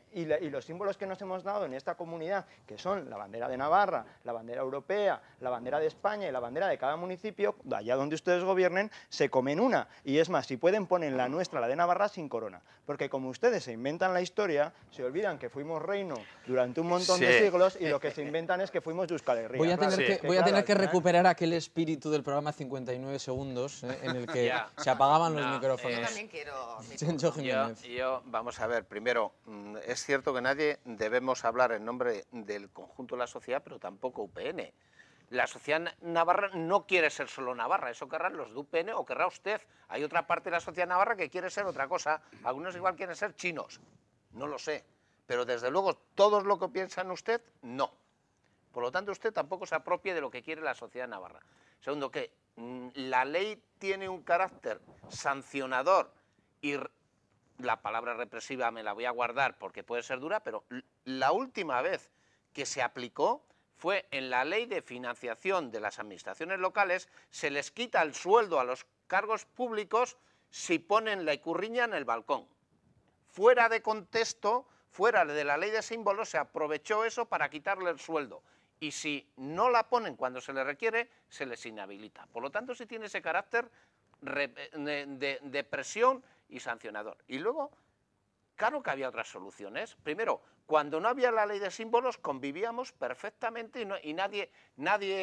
los símbolos que nos hemos dado en esta comunidad, que son la bandera de Navarra, la bandera europea, la bandera de España y la bandera de cada municipio, allá donde ustedes gobiernen, se comen una. Y es más, si pueden, ponen la nuestra, la de Navarra, sin corona. Porque como ustedes se inventan la historia, se olvidan que fuimos reino durante un montón de siglos y lo que eh, se eh, inventan es que fuimos Herria. Voy a tener, que, voy a tener que, recuperar aquel espíritu del programa 59 segundos eh, en el que se apagaban los micrófonos. Yo también quiero... Yo, vamos a ver, primero... Mm, es cierto que nadie debemos hablar en nombre del conjunto de la sociedad, pero tampoco UPN. La sociedad navarra no quiere ser solo Navarra, eso querrán los de UPN o querrá usted. Hay otra parte de la sociedad navarra que quiere ser otra cosa. Algunos igual quieren ser chinos, no lo sé. Pero desde luego, todos lo que piensan usted, no. Por lo tanto, usted tampoco se apropie de lo que quiere la sociedad navarra. Segundo, que mm, la ley tiene un carácter sancionador y la palabra represiva me la voy a guardar porque puede ser dura, pero la última vez que se aplicó fue en la ley de financiación de las administraciones locales, se les quita el sueldo a los cargos públicos si ponen la icurriña en el balcón. Fuera de contexto, fuera de la ley de símbolos, se aprovechó eso para quitarle el sueldo. Y si no la ponen cuando se le requiere, se les inhabilita. Por lo tanto, si tiene ese carácter eh, de presión y sancionador. Y luego, claro que había otras soluciones. Primero, cuando no había la ley de símbolos convivíamos perfectamente y, nadie, nadie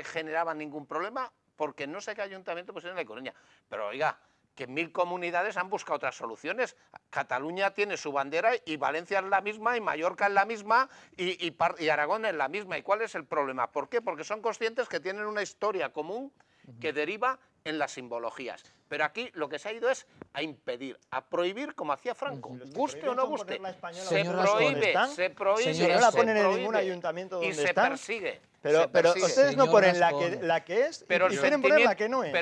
eh, generaba ningún problema porque no sé qué ayuntamiento pues en La Coruña. Pero oiga, que mil comunidades han buscado otras soluciones. Cataluña tiene su bandera y Valencia es la misma y Mallorca es la misma y, y, Aragón es la misma. ¿Y cuál es el problema? ¿Por qué? Porque son conscientes que tienen una historia común que deriva en las simbologías. Pero aquí lo que se ha ido es a impedir, a prohibir como hacía Franco, guste o no guste. Se prohíbe, se prohíbe, la ponen en ayuntamiento donde y se persigue. Pero, pero ustedes no ponen la que, la que, es pero y quieren poner la que no es.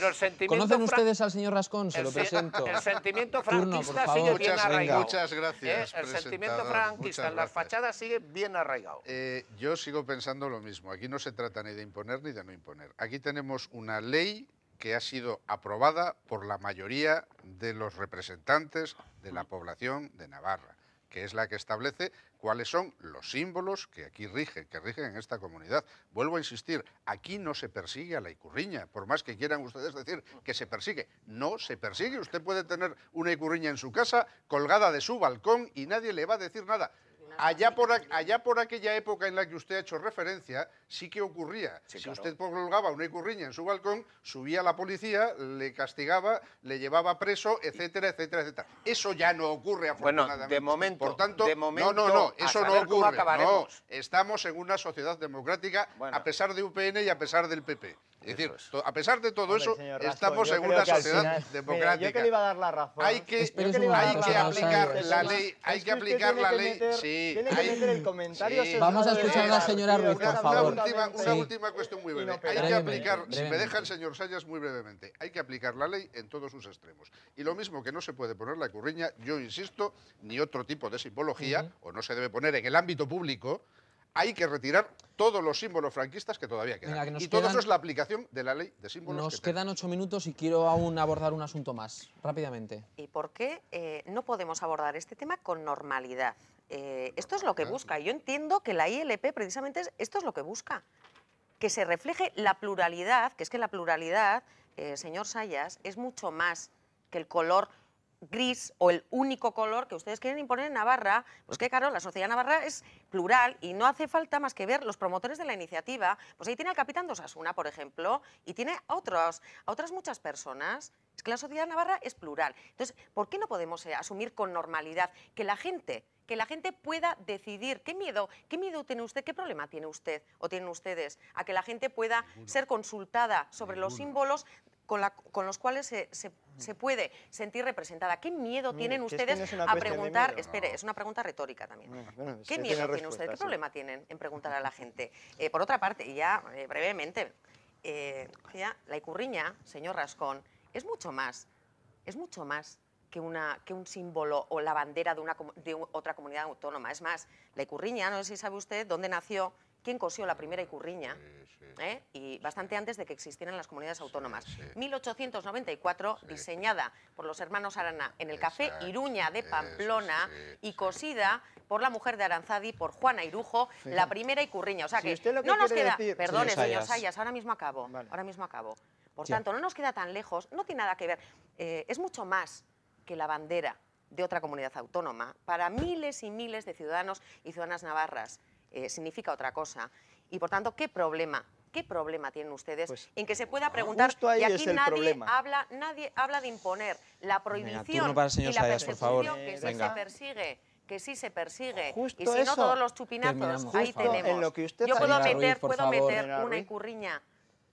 ¿Conocen ustedes al señor Rascón? Se lo presento. El sentimiento franquista sigue bien arraigado. Muchas gracias, eh, El sentimiento franquista en las fachadas sigue bien arraigado. Eh, yo sigo pensando lo mismo. Aquí no se trata ni de imponer ni de no imponer. Aquí tenemos una ley que ha sido aprobada por la mayoría de los representantes de la población de Navarra, que es la que establece cuáles son los símbolos que aquí rigen, que rigen en esta comunidad. Vuelvo a insistir, aquí no se persigue a la icurriña, por más que quieran ustedes decir que se persigue. No se persigue, usted puede tener una icurriña en su casa colgada de su balcón y nadie le va a decir nada allá por, allá por aquella época en la que usted ha hecho referencia, sí que ocurría. si usted prolongaba una icurriña en su balcón, subía la policía, le castigaba, le llevaba preso, etcétera, etcétera, etcétera. Eso ya no ocurre, afortunadamente. Bueno, de momento, por tanto, de momento, no, no, no, eso no ocurre. No, estamos en una sociedad democrática a pesar de UPN y a pesar del PP. Es decir, a pesar de todo eso, estamos en una sociedad democrática. que le iba a dar la razón. Hay que, aplicar la ley. Hay que aplicar la ley. sí. que el comentario. Vamos a escuchar a la señora Ruiz, por favor. Una, última, cuestión muy breve. Hay que aplicar, si me deja el señor Sayas, muy brevemente. Hay que aplicar la ley en todos sus extremos. Y lo mismo que no se puede poner la curriña, yo insisto, ni otro tipo de simbología, o no se debe poner en el ámbito público, hay que retirar todos los símbolos franquistas que todavía quedan. y todo eso es la aplicación de la ley de símbolos. Nos quedan ocho minutos y quiero aún abordar un asunto más, rápidamente. ¿Y por qué eh, no podemos abordar este tema con normalidad? Eh, esto es lo que busca. Yo entiendo que la ILP precisamente es, esto es lo que busca. Que se refleje la pluralidad, que es que la pluralidad, eh, señor Sayas, es mucho más que el color gris o el único color que ustedes quieren imponer en Navarra, pues que claro, la sociedad navarra es plural y no hace falta más que ver los promotores de la iniciativa. Pues ahí tiene al capitán Dosasuna, por ejemplo, y tiene a, otros, otras muchas personas. Es que la sociedad navarra es plural. Entonces, ¿por qué no podemos eh, asumir con normalidad que la gente que la gente pueda decidir. ¿Qué miedo, qué miedo tiene usted? ¿Qué problema tiene usted o tienen ustedes a que la gente pueda ser consultada sobre los símbolos con, los cuales se se puede sentir representada. ¿Qué miedo tienen ustedes a preguntar? espere, es una pregunta retórica también. ¿Qué miedo tienen ustedes, ¿Qué problema ¿eh? tienen en preguntar a la gente? Eh, por otra parte, y ya eh, brevemente, ya, la icurriña, señor Rascón, es mucho más, es mucho más que, una, que un símbolo o la bandera de, una, de otra comunidad autónoma. Es más, la icurriña, no sé si sabe usted dónde nació ¿Quién cosió la primera icurriña, ¿Eh? y bastante antes de que existieran las comunidades autónomas. 1894, diseñada por los hermanos Arana en el Café Iruña de Pamplona y cosida por la mujer de Aranzadi, por Juana Irujo, la primera icurriña. O sea que, no nos queda... Perdone, señor Sayas, ahora mismo acabo, ahora mismo acabo. Por tanto, no nos queda tan lejos, no tiene nada que ver. Eh, es mucho más que la bandera de otra comunidad autónoma para miles y miles de ciudadanos y ciudadanas navarras eh, significa otra cosa. Y por tanto, ¿qué problema? ¿Qué problema tienen ustedes pues, en que se pueda ah, preguntar? y aquí nadie habla, nadie habla de imponer la prohibición y la persecución que sí se persigue que sí se persigue. y si no, todos los chupinazos, ahí tenemos. Yo puedo meter, puedo meter una icurriña.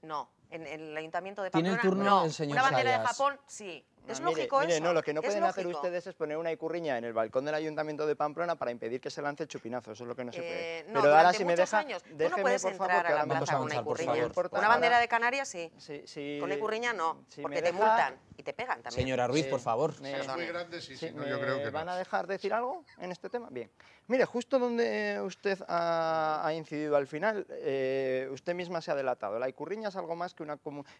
No, en, el Ayuntamiento de Pamplona, ¿Tiene no. una bandera de Japón, sí. Ah, es lógico eso. lo que no pueden hacer ustedes es poner una icurriña en el balcón del ayuntamiento de Pamplona para impedir que se lance chupinazos chupinazo. Eso es lo que no se puede. Eh, no, Pero ahora si me deja, tú no puedes entrar a la plaza con una icurriña. Una bandera de Canarias sí. sí, con una icurriña no, porque te multan y te pegan también. Señora Ruiz, por favor. muy yo creo que ¿Van a dejar de decir algo en este tema? Bien. Mire, justo donde usted ha, incidido al final, eh, usted misma se ha delatado. La icurriña es algo más que una,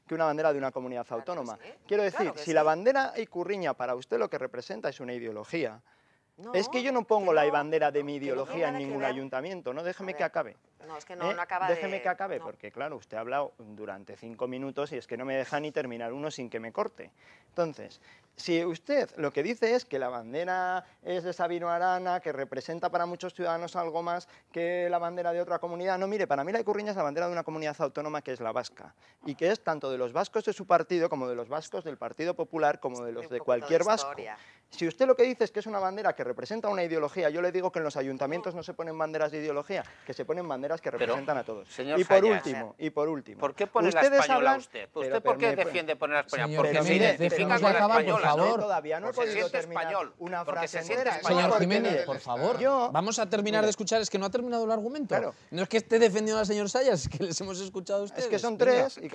que una bandera de una comunidad autónoma. Quiero decir, si la bandera y curriña para usted lo que representa es una ideología, es que yo no pongo la bandera de mi ideología en ningún ayuntamiento, ¿no? Déjeme que acabe. No, es que no, ¿Eh? Déjeme que acabe, porque claro, usted ha hablado durante cinco minutos y es que no me deja ni terminar uno sin que me corte. Entonces, si usted lo que dice es que la bandera es de Sabino Arana, que representa para muchos ciudadanos algo más que la bandera de otra comunidad, no, mire, para mí la Icurriña es la bandera de una comunidad autónoma que es la vasca y que es tanto de los vascos de su partido como de los vascos del Partido Popular como de los de cualquier vasco. Si usted lo que dice es que es una bandera que representa una ideología, yo le digo que en los ayuntamientos no se ponen banderas de ideología, que se ponen banderas que representan a todos. Señor y por último, y por último. ¿Por qué pone la española usted? ¿Usted por qué defiende poner la española? Porque se identifica con la española favor. Todavía no he podido terminar español, una frase se Señor Jiménez, por favor, vamos a terminar de escuchar. Es que no ha terminado el argumento. No es que esté defendiendo al señor Sayas, es que les hemos escuchado a ustedes. Es que son tres y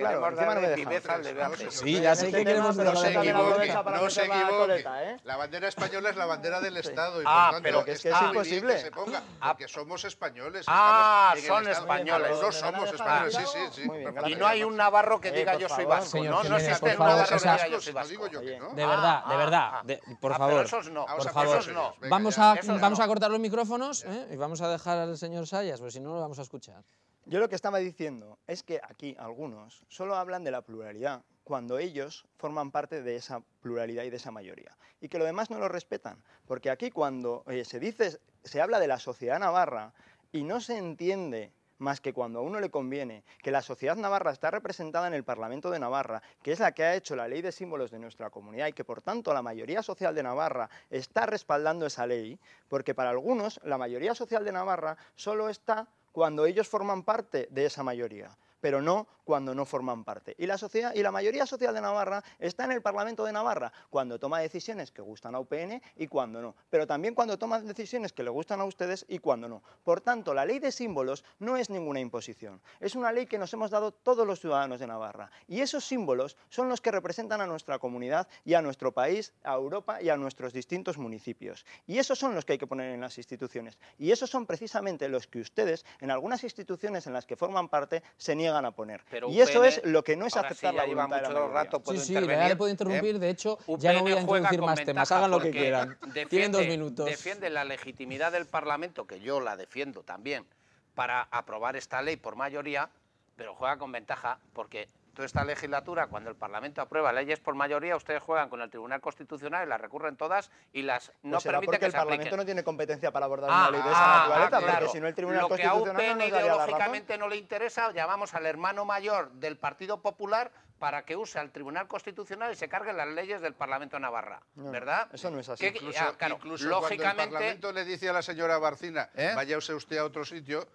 Sí, ya sé que queremos... No se equivoque, ¿eh? La bandera española es la bandera del Estado. ah, pero es que es imposible. Que se ponga, ah. porque somos españoles. Ah, son españoles. No somos ah. españoles, sí, sí. sí. Y no hay un navarro que diga yo soy vasco. No, no existe el navarro diga yo De verdad de verdad. por favor. Por favor. Vamos, a, a cortar los micrófonos ¿eh? y vamos a dejar al señor Sayas, porque si no lo vamos a escuchar. Yo lo que estaba diciendo es que aquí algunos solo hablan de la pluralidad cuando ellos forman parte de esa pluralidad y de esa mayoría. Y que lo demás no lo respetan. Porque aquí cuando eh, se dice, se habla de la sociedad navarra y no se entiende más que cuando a uno le conviene, que la sociedad navarra está representada en el Parlamento de Navarra, que es la que ha hecho la ley de símbolos de nuestra comunidad y que por tanto la mayoría social de Navarra está respaldando esa ley, porque para algunos la mayoría social de Navarra solo está cuando ellos forman parte de esa mayoría, pero no cuando no forman parte. Y la, sociedad, y la mayoría social de Navarra está en el Parlamento de Navarra, cuando toma decisiones que gustan a UPN y cuando no, pero también cuando toma decisiones que le gustan a ustedes y cuando no. Por tanto, la ley de símbolos no es ninguna imposición, es una ley que nos hemos dado todos los ciudadanos de Navarra, y esos símbolos son los que representan a nuestra comunidad y a nuestro país, a Europa y a nuestros distintos municipios. Y esos son los que hay que poner en las instituciones, y esos son precisamente los que ustedes, en algunas instituciones en las que forman parte, se niegan a poner y eso es lo que no es aceptar la voluntad de la rato, Sí, sí, le puedo ¿eh? interrumpir, de hecho, ya no voy a introducir más temas, hagan lo que quieran. Tienen dos minutos. Defiende la legitimidad del Parlamento, que yo la defiendo también, para aprobar esta ley por mayoría, pero juega con ventaja porque toda esta legislatura, cuando el Parlamento aprueba leyes por mayoría, ustedes juegan con el Tribunal Constitucional y las recurren todas y las no pues permite que el Parlamento no tiene competencia para abordar ah, una ley de esa ah, ah, naturaleza, claro. porque si no el Tribunal Lo Constitucional que a UPN no ideológicamente no le interesa, llamamos al hermano mayor del Partido Popular para que use al Tribunal Constitucional y se carguen las leyes del Parlamento Navarra, ¿verdad? Eso no es así. incluso, ah, incluso lógicamente, cuando el Parlamento le dice a la señora Barcina, ¿Eh? vaya usted a otro sitio,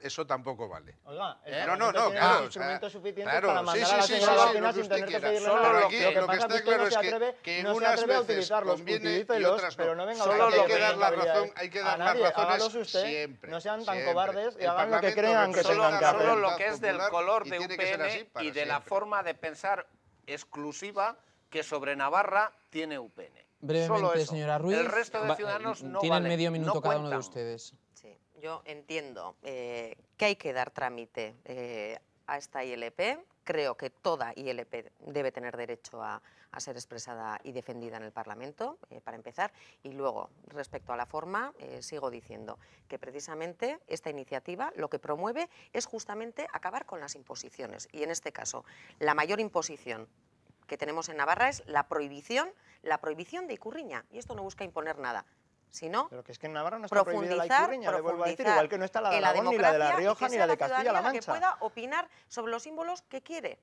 eso tampoco vale. Oiga, ¿Eh? no, no, no, claro. instrumentos suficientes claro, para mandar sí, sí, a la sí, sí, sí, sin tener que pedirle Solo Lo que, lo que está claro es que, que en unas veces conviene y otras no. Solo ¿eh? hay que dar la razón, hay que dar las razones siempre. No sean tan cobardes y hagan lo que crean que tengan que hacer. Solo lo que es del color de UPN y de la forma de pensar exclusiva que sobre Navarra tiene UPN. Brevemente, señora Ruiz. El resto de ciudadanos eh, no Tienen medio minuto cada uno de ustedes. Sí yo entiendo eh, que hay que dar trámite eh, a esta ILP. Creo que toda ILP debe tener derecho a, ser expresada y defendida en el Parlamento, eh, para empezar. Y luego, respecto a la forma, sigo diciendo que precisamente esta iniciativa lo que promueve es justamente acabar con las imposiciones. Y en este caso, la mayor imposición que tenemos en Navarra es la prohibición, la prohibición de Icurriña. Y esto no busca imponer nada, pero que es que en Navarra no está prohibido la Icurriña, le vuelvo a decir, igual que no está la de Aragón, ni la de La Rioja, ni la de Castilla-La Mancha. que pueda opinar sobre los símbolos que quiere.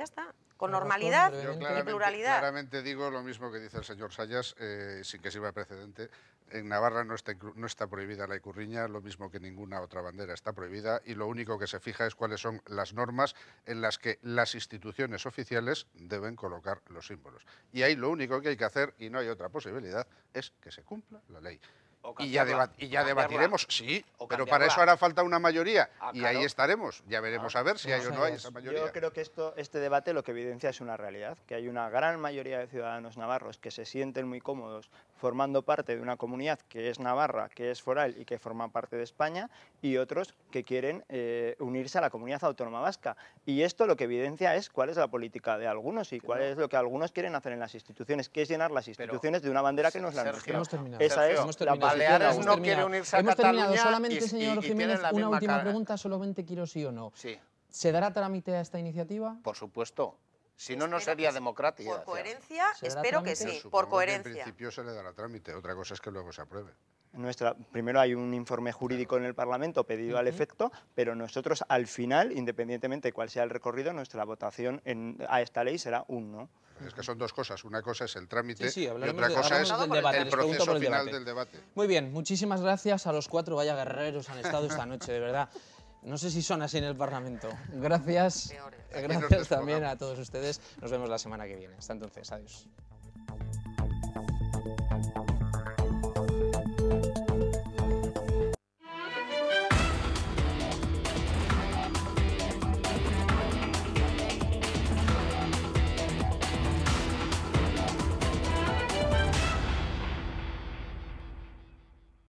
Ya está. Con normalidad y pluralidad. Claramente digo lo mismo que dice el señor Sayas, eh, sin que sirva precedente. En Navarra no está, no está prohibida la icurriña, lo mismo que ninguna otra bandera está prohibida, y lo único que se fija es cuáles son las normas en las que las instituciones oficiales deben colocar los símbolos. Y ahí lo único que hay que hacer, y no hay otra posibilidad, es que se cumpla la ley y ya, y ya debatiremos, sí, pero para eso hará falta una mayoría ah, y ahí estaremos. Ya veremos ah, a ver si hay o no hay esa mayoría. Yo creo que esto, este debate lo que evidencia es una realidad, que hay una gran mayoría de ciudadanos navarros que se sienten muy cómodos formando parte de una comunidad que es Navarra, que es foral y que forma parte de España, y otros que quieren eh, unirse a la comunidad autónoma vasca. Y esto lo que evidencia es cuál es la política de algunos y cuál es lo que algunos quieren hacer en las instituciones, que es llenar las instituciones de una bandera que no es la nuestra. Esa es la Baleares no quiere unirse a hemos terminado. Solamente, señor una última pregunta, solamente quiero sí o no. ¿Se dará trámite a esta iniciativa? Por supuesto. Si no, no sería democrática. Por coherencia, espero que sí, por coherencia. en principio se le dará trámite, otra cosa es que luego se apruebe. Nuestra, primero hay un informe jurídico en el Parlamento pedido al efecto, pero nosotros al final, independientemente de cuál sea el recorrido, nuestra votación a esta ley será un no. Es que son dos cosas. Una cosa es el trámite y otra cosa es el, debate, proceso final del debate. Muy bien, muchísimas gracias a los cuatro vaya guerreros han estado esta noche, de verdad. No sé si son así en el Parlamento. Gracias. Gracias también a todos ustedes. Nos vemos la semana que viene. Hasta entonces. Adiós.